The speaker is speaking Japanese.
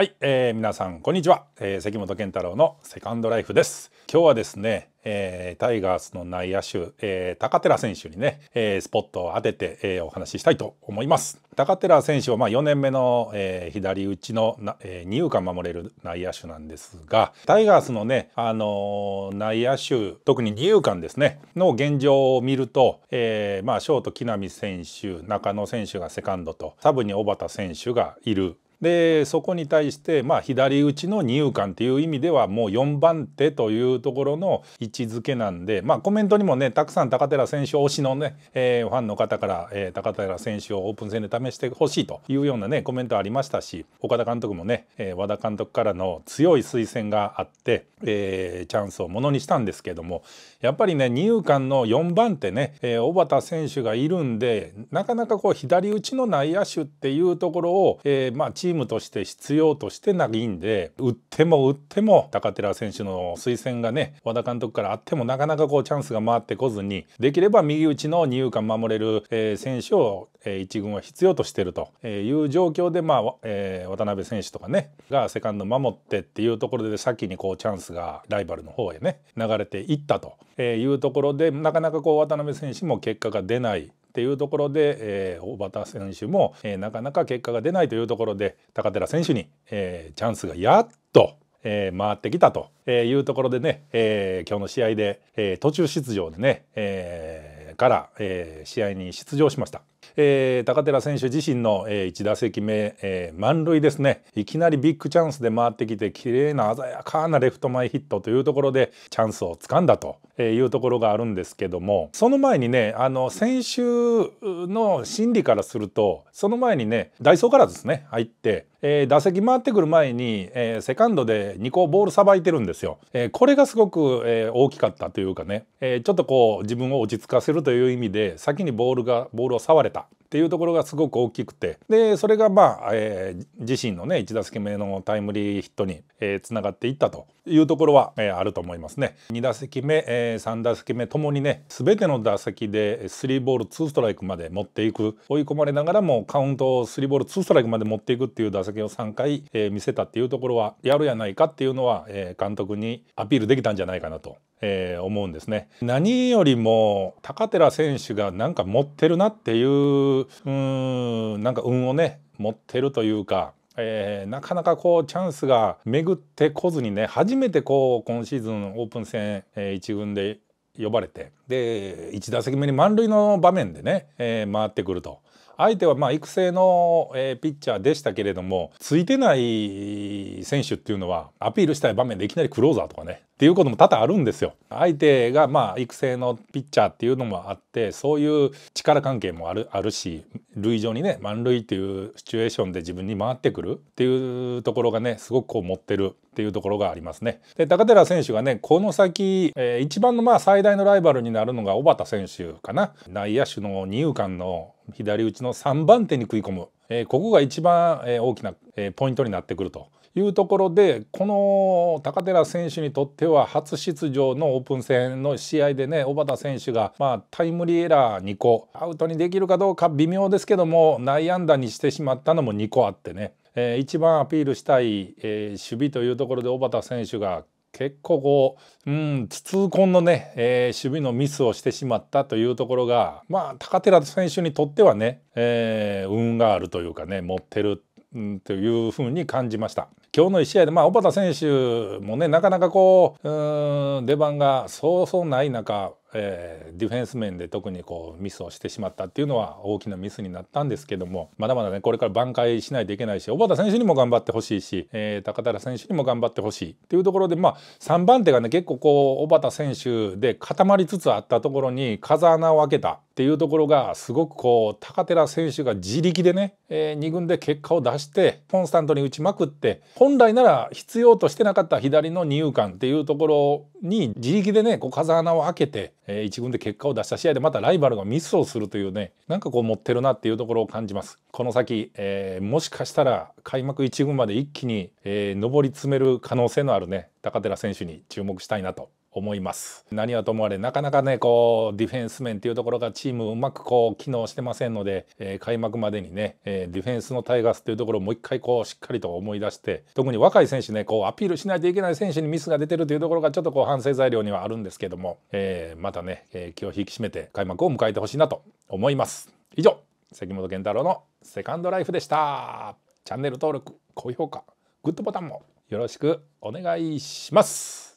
はい、えー、皆さんこんにちは、えー、関本健太郎のセカンドライフです今日はですね、えー、タイガースの内野手、えー、高寺選手にね、えー、スポットを当てて、えー、お話ししたいと思います高寺選手はまあ4年目の、えー、左打ちのえー、二遊間守れる内野手なんですがタイガースのね、あのー、内野手特に二遊間ですねの現状を見ると、えー、まあショート木浪選手中野選手がセカンドとサブに小畑選手がいるでそこに対して、まあ、左打ちの二遊間っていう意味ではもう4番手というところの位置づけなんで、まあ、コメントにもねたくさん高寺選手推しのね、えー、ファンの方から、えー、高寺選手をオープン戦で試してほしいというようなねコメントありましたし岡田監督もね、えー、和田監督からの強い推薦があって、えー、チャンスをものにしたんですけどもやっぱりね二遊間の4番手ね、えー、小畑選手がいるんでなかなかこう左打ちの内野手っていうところを、えー、まあチームチームとして必要としてないんで打っても打っても高寺選手の推薦がね和田監督からあってもなかなかこうチャンスが回ってこずにできれば右打ちの二遊間守れる、えー、選手を、えー、1軍は必要としてるという状況で、まあえー、渡辺選手とかねがセカンド守ってっていうところで先にこうチャンスがライバルの方へね流れていったというところでなかなかこう渡辺選手も結果が出ないていうところで、えー、小畑選手も、えー、なかなか結果が出ないというところで高寺選手に、えー、チャンスがやっと、えー、回ってきたというところでね、えー、今日の試合で、えー、途中出場でね、えー、から、えー、試合に出場しました。えー、高寺選手自身の、えー、1打席目、えー、満塁ですねいきなりビッグチャンスで回ってきて綺麗な鮮やかなレフト前ヒットというところでチャンスをつかんだというところがあるんですけどもその前にねあの先週の心理からするとその前にねダイソーからですね入って、えー、打席回ってくる前に、えー、セカンドで2個ボールさばいてるんですよ。えー、これがすごく、えー、大きかったというかね、えー、ちょっとこう自分を落ち着かせるという意味で先にボールがボールを触れた。っていうところがすごく大きくてでそれがまあ、えー、自身のね1打席目のタイムリーヒットにつな、がっていったというところは、えー、あると思いますね。2打席目、えー、3打席目ともにね全ての打席で3ボール2ストライクまで持っていく追い込まれながらもカウントを3ボール2ストライクまで持っていくっていう打席を3回、えー、見せたっていうところはやるやないかっていうのは、えー、監督にアピールできたんじゃないかなとえー、思うんですね何よりも高寺選手がなんか持ってるなっていううんなんか運をね持ってるというかえー、なかなかこうチャンスが巡ってこずにね初めてこう今シーズンオープン戦、えー、1軍で呼ばれてで1打席目に満塁の場面でね、えー、回ってくると相手はまあ育成の、えー、ピッチャーでしたけれどもついてない選手っていうのはアピールしたい場面でいきなりクローザーとかねっていうことも多々あるんですよ。相手がまあ育成のピッチャーっていうのもあってそういう力関係もあるあるし塁上にね満塁っていうシチュエーションで自分に回ってくるっていうところがねすごくこう持ってるっていうところがありますね。で高寺選手がねこの先、えー、一番のまあ最大のライバルになるのが小畑選手かな内野手の二遊間の左打ちの3番手に食い込む、えー、ここが一番、えー、大きな、えー、ポイントになってくるというところでこの高寺選手にとっては初出場のオープン戦の試合でね小畑選手が、まあ、タイムリーエラー2個アウトにできるかどうか微妙ですけども内野安打にしてしまったのも2個あってねえー、一番アピールしたい、えー、守備というところで小畑選手が結構こう、うん、痛恨のね、えー、守備のミスをしてしまったというところが、まあ、高寺選手にとってはね、えー、運があるというかね、持ってる、うん、というふうに感じました。今日の1試合で、まあ、小畑選手もね、なかなかこう、うん、出番がそうそうない中、えー、ディフェンス面で特にこうミスをしてしまったっていうのは大きなミスになったんですけどもまだまだねこれから挽回しないといけないし小畑選手にも頑張ってほしいし、えー、高平選手にも頑張ってほしいというところで、まあ、3番手がね結構こう小畑選手で固まりつつあったところに風穴を開けたっていうところがすごくこう高寺選手が自力でね、えー、2軍で結果を出してコンスタントに打ちまくって本来なら必要としてなかった左の二遊間っていうところに自力でねこう風穴を開けて、えー、1軍で結果を出した試合でまたライバルがミスをするというねなんかこう持ってるなっていうところを感じます。この先、えー、もしかしたら開幕1軍まで一気に、えー、上り詰める可能性のあるね高寺選手に注目したいなと思います何はともあれなかなかねこうディフェンス面っていうところがチームうまくこう機能してませんので、えー、開幕までにね、えー、ディフェンスのタイガースっていうところをもう一回こうしっかりと思い出して特に若い選手ねこうアピールしないといけない選手にミスが出てるというところがちょっとこう反省材料にはあるんですけども、えー、またね、え気を引き締めて開幕を迎えてほしいなと思います以上関本健太郎のセカンドライフでしたチャンネル登録高評価グッドボタンもよろしくお願いします